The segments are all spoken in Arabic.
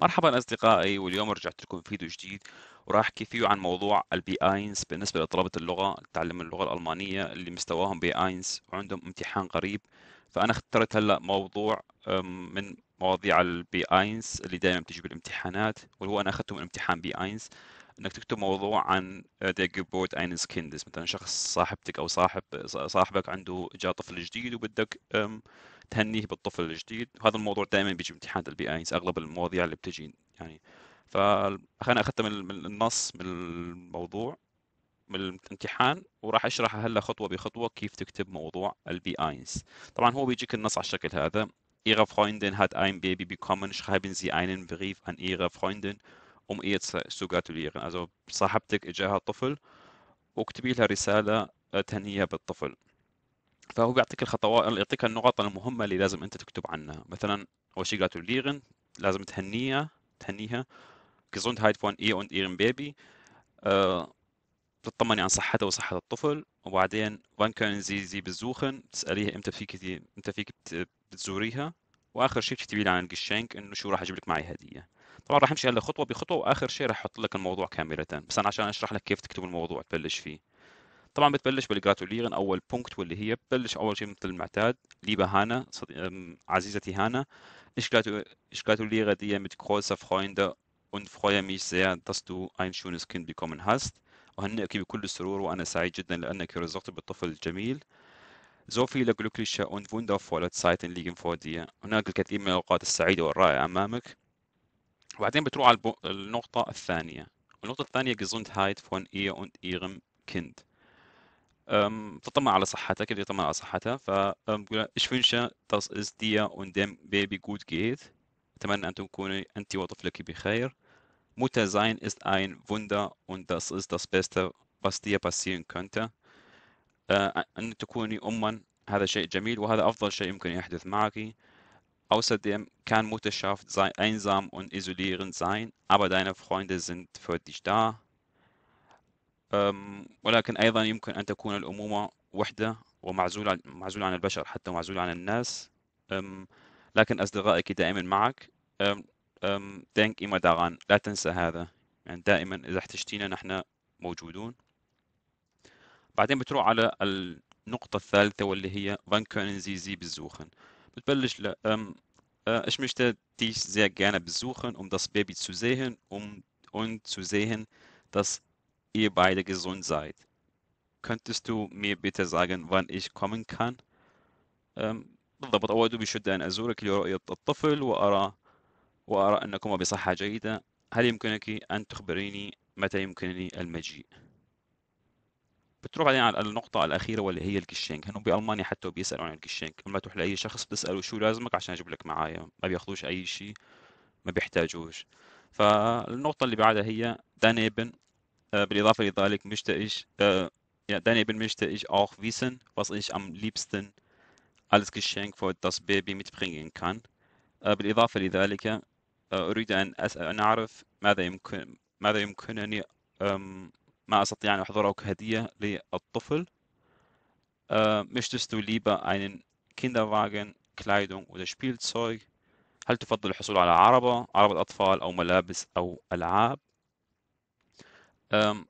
مرحبا أصدقائي واليوم رجعت لكم فيديو جديد وراح أحكي فيه عن موضوع البي آينز بالنسبة لطلبة اللغة تعلم اللغة الألمانية اللي مستواهم بي آينز وعندهم امتحان قريب فأنا اخترت هلأ موضوع من مواضيع البي آينز اللي دائما بتجي بالامتحانات واللي هو أنا أخذته من امتحان بي آينز انك تكتب موضوع عن der Geburt eines مثلا شخص صاحبتك او صاحب صاحبك عنده جاء طفل جديد وبدك تهنيه بالطفل الجديد وهذا الموضوع دائما بيجي امتحانات البي اينس اغلب المواضيع اللي بتجي يعني فانا اخذتها من النص من الموضوع من الامتحان وراح اشرحها هلا خطوه بخطوه كيف تكتب موضوع البي اينس طبعا هو بيجيك النص على الشكل هذا Ihre Freundin هات اين بيبي بيكومن شرايبن Sie اينن بريف ان Ihre Freundin um ihr zu gratulieren. Also صاحبتك إجاها طفل واكتبي لها رسالة تهنيها بالطفل فهو بيعطيك الخطوات يعطيك النقط المهمة اللي لازم أنت تكتب عنها مثلا أول شيء gratulieren لازم تهنيها تهنيها Gesundheit von ihr und ihrem Baby أه تطمني عن صحتها وصحة الطفل وبعدين وان كان زي زي بزوخن تسأليها امتى فيك امتى فيك بتزوريها واخر شيء بتكتبي لي عن الجشينك انه شو راح اجيب لك معي هديه طبعا راح امشي هلا خطوه بخطوه واخر شيء راح احط لك الموضوع كامله بس انا عشان اشرح لك كيف تكتب الموضوع تبلش فيه طبعا بتبلش بالجراتوليرن اول بونكت واللي هي بتبلش اول شيء مثل المعتاد ليبا هانا عزيزتي هانا ايش ايش gratuliere dir mit großer Freude und freue mich sehr, dass du ein schönes Kind bekommen hast. أهنئك بكل السرور وأنا سعيد جدا لأنك رزقت بالطفل الجميل So viele glückliche und wundervolle Zeiten liegen vor dir. هناك الكثير من الأوقات السعيدة والرائعة أمامك. وبعدين بتروح على النقطة الثانية. النقطة الثانية Gesundheit von ihr und ihrem Kind. تطمن على صحتك اللي يطمن على صحته ف ich wünsche, dass es dir und dem Baby gut geht. أتمنى أن تكوني أنت وطفلك بخير. Mutter sein ist ein Wunder und das ist das Beste, was dir passieren könnte. أن تكوني أما هذا شيء جميل وهذا أفضل شيء يمكن يحدث معك. Außerdem kann Mutterschaft sein, einsam und isolierend sein, aber deine Freunde sind für dich da. ولكن أيضا يمكن أن تكون الأمومة وحدة ومعزولة معزولة عن البشر حتى معزولة عن الناس. لكن أصدقائك دائما معك. denk immer daran لا تنسى هذا. يعني دائما إذا احتجتينا نحن موجودون. بعدين بتروح على النقطة الثالثة واللي هي فان كونن زي زي بالزوخن بتبلش ل ام اش أه، مشتا تيش زي جانا بزوخن ام دس بيبي زو زيهن ام اون زو زيهن دس اي بايدا جزون زايد könntest du mir bitte sagen wann ich kommen kann ام بالضبط اول بشدة ان ازورك لرؤية الطفل وارى وارى انكما بصحة جيدة هل يمكنك ان تخبريني متى يمكنني المجيء؟ بتروح بعدين على النقطة الأخيرة واللي هي الكشينك، هنو بألمانيا حتى بيسألوا عن الكشينك، لما تروح لأي شخص بتسأله شو لازمك عشان أجيب لك معايا، ما بياخذوش أي شيء ما بيحتاجوش، فالنقطة اللي بعدها هي دانيبن آه، بالإضافة لذلك möchte دانيبن äh, أوخ فيسن möchte إيش أم ليبستن ألس ich فور داس بيبي Geschenk für das بالإضافة لذلك آه، أريد أن أسأل أن أعرف ماذا يمكن ماذا يمكنني ما أستطيع أن أحضره كهدية للطفل. Äh, möchtest du lieber einen Kinderwagen, Kleidung oder Spielzeug? هل تفضل الحصول على عربة، عربة أطفال أو ملابس أو ألعاب؟ Ähm,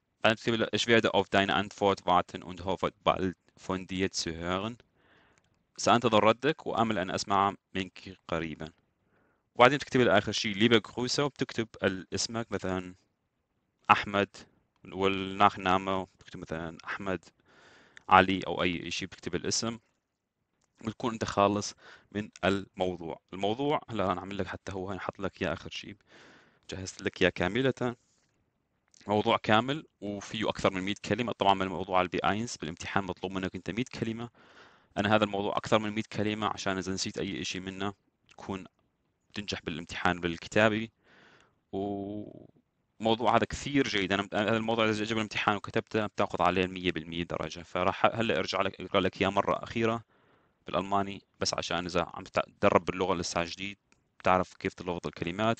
ich werde auf deine Antwort warten und hoffe bald von dir zu hören. سأنتظر ردك وأمل أن أسمع منك قريبا. وبعدين تكتب الاخر شيء ليبا كروسا وبتكتب اسمك مثلا أحمد والناخ نامه بكتب مثلا احمد علي او اي شيء بكتب الاسم بتكون انت خالص من الموضوع الموضوع هلا انا عامل لك حتى هو حط لك اياه اخر شيء جهزت لك اياه كامله موضوع كامل وفيه اكثر من 100 كلمه طبعا الموضوع البي اينس بالامتحان مطلوب منك انت 100 كلمه انا هذا الموضوع اكثر من 100 كلمه عشان اذا نسيت اي شيء منه تكون تنجح بالامتحان بالكتابي و... الموضوع هذا كثير جيد انا هذا الموضوع اذا جاب الامتحان وكتبته بتاخذ عليه 100% درجه فراح هلا ارجع لك اقرا لك اياه مره اخيره بالالماني بس عشان اذا عم تتدرب باللغه لسه جديد بتعرف كيف تلغط الكلمات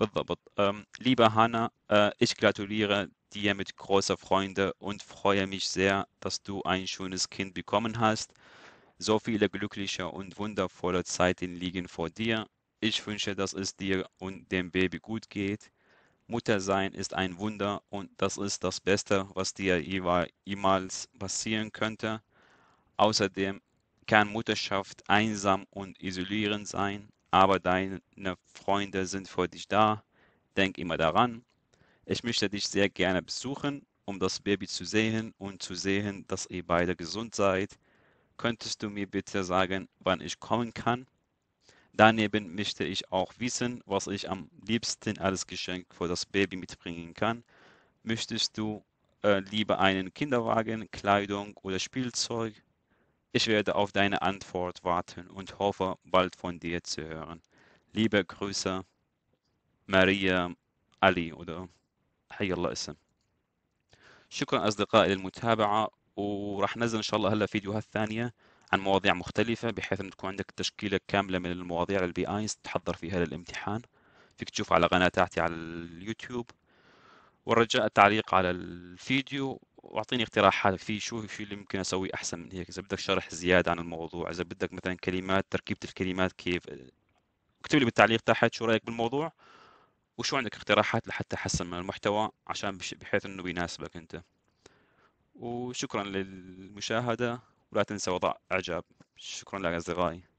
بالضبط ليبا هانا ich gratuliere dir mit großer Freunde und freue mich sehr dass du ein schönes Kind bekommen hast so viele glückliche und wundervolle Zeiten liegen vor dir ich wünsche dass es dir und dem Baby gut geht Mutter sein ist ein Wunder und das ist das Beste, was dir jemals passieren könnte. Außerdem kann Mutterschaft einsam und isolierend sein, aber deine Freunde sind für dich da. Denk immer daran. Ich möchte dich sehr gerne besuchen, um das Baby zu sehen und zu sehen, dass ihr beide gesund seid. Könntest du mir bitte sagen, wann ich kommen kann? Daneben möchte ich auch wissen, was ich am liebsten als Geschenk für das Baby mitbringen kann. Möchtest du äh, lieber einen Kinderwagen, Kleidung oder Spielzeug? Ich werde auf deine Antwort warten und hoffe, bald von dir zu hören. Liebe Grüße, Maria Ali oder حي الله اسم شكرا أصدقائي للمتابعة وراح نزل إن شاء الله عن مواضيع مختلفة بحيث أن تكون عندك تشكيلة كاملة من المواضيع اللي البي تحضر فيها للامتحان فيك تشوف على قناة تاعتي على اليوتيوب والرجاء التعليق على الفيديو واعطيني اقتراحاتك في شو في اللي ممكن اسوي احسن من هيك اذا بدك شرح زياده عن الموضوع اذا بدك مثلا كلمات تركيبه الكلمات كيف اكتب لي بالتعليق تحت شو رايك بالموضوع وشو عندك اقتراحات لحتى احسن من المحتوى عشان بحيث انه يناسبك انت وشكرا للمشاهده ولا تنسى وضع اعجاب شكرا لك اصدقائي